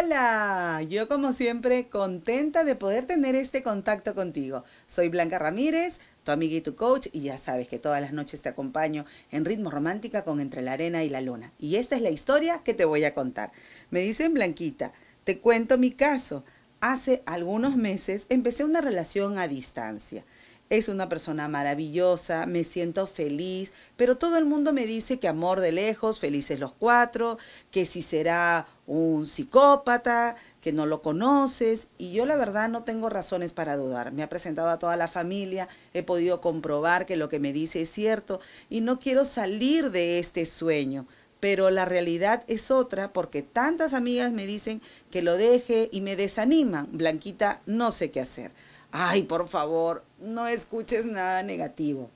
Hola, yo como siempre contenta de poder tener este contacto contigo. Soy Blanca Ramírez, tu amiga y tu coach, y ya sabes que todas las noches te acompaño en Ritmo Romántica con Entre la Arena y la Luna. Y esta es la historia que te voy a contar. Me dicen Blanquita, te cuento mi caso. Hace algunos meses empecé una relación a distancia es una persona maravillosa, me siento feliz, pero todo el mundo me dice que amor de lejos, felices los cuatro, que si será un psicópata, que no lo conoces, y yo la verdad no tengo razones para dudar. Me ha presentado a toda la familia, he podido comprobar que lo que me dice es cierto, y no quiero salir de este sueño pero la realidad es otra porque tantas amigas me dicen que lo deje y me desaniman. Blanquita, no sé qué hacer ay, por favor, no escuches nada negativo.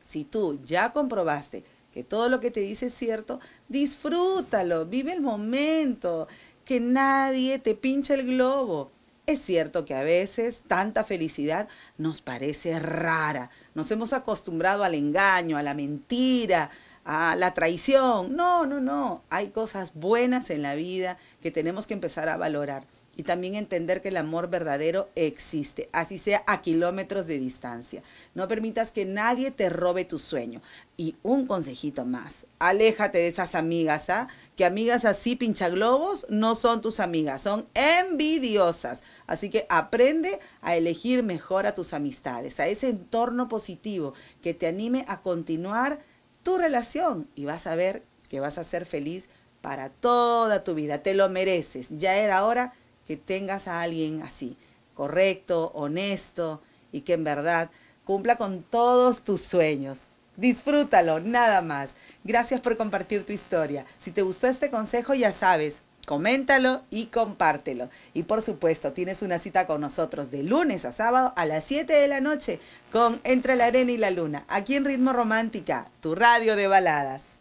Si tú ya comprobaste que todo lo que te dice es cierto, disfrútalo, vive el momento, que nadie te pinche el globo. Es cierto que a veces tanta felicidad nos parece rara. Nos hemos acostumbrado al engaño, a la mentira, a la traición. No, no, no. Hay cosas buenas en la vida que tenemos que empezar a valorar y también entender que el amor verdadero existe, así sea a kilómetros de distancia. No permitas que nadie te robe tu sueño. Y un consejito más, aléjate de esas amigas, ¿ah? Que amigas así pinchaglobos no son tus amigas, son envidiosas. Así que aprende a elegir mejor a tus amistades, a ese entorno positivo que te anime a continuar tu relación y vas a ver que vas a ser feliz para toda tu vida. Te lo mereces. Ya era hora que tengas a alguien así, correcto, honesto y que en verdad cumpla con todos tus sueños. Disfrútalo, nada más. Gracias por compartir tu historia. Si te gustó este consejo, ya sabes, coméntalo y compártelo. Y por supuesto, tienes una cita con nosotros de lunes a sábado a las 7 de la noche con Entre la Arena y la Luna, aquí en Ritmo Romántica, tu radio de baladas.